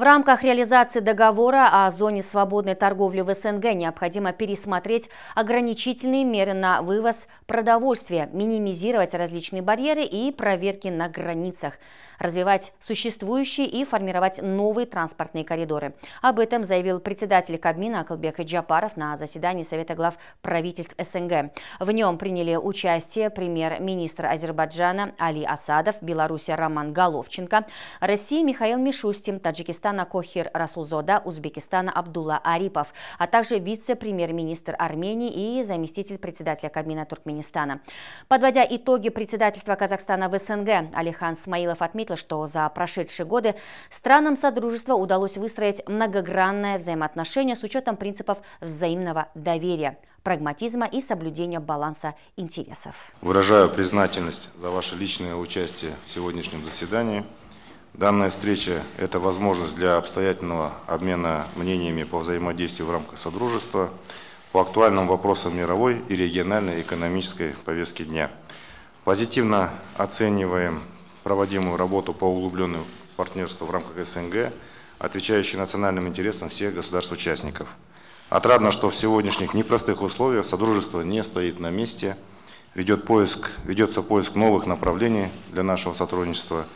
В рамках реализации договора о зоне свободной торговли в СНГ необходимо пересмотреть ограничительные меры на вывоз продовольствия, минимизировать различные барьеры и проверки на границах, развивать существующие и формировать новые транспортные коридоры. Об этом заявил председатель Кабмина Акылбек Джапаров на заседании Совета глав правительств СНГ. В нем приняли участие премьер-министр Азербайджана Али Асадов, Беларуси Роман Головченко, России Михаил Мишустин, Таджикистан Казахстана Кохир Расулзода, Узбекистана Абдулла Арипов, а также вице-премьер-министр Армении и заместитель председателя Кабмина Туркменистана. Подводя итоги председательства Казахстана в СНГ, Алихан Смаилов отметил, что за прошедшие годы странам Содружества удалось выстроить многогранное взаимоотношение с учетом принципов взаимного доверия прагматизма и соблюдения баланса интересов. Выражаю признательность за ваше личное участие в сегодняшнем заседании. Данная встреча – это возможность для обстоятельного обмена мнениями по взаимодействию в рамках Содружества по актуальным вопросам мировой и региональной экономической повестки дня. Позитивно оцениваем проводимую работу по углубленному партнерству в рамках СНГ, отвечающей национальным интересам всех государств-участников. Отрадно, что в сегодняшних непростых условиях Содружество не стоит на месте, ведет поиск, ведется поиск новых направлений для нашего сотрудничества –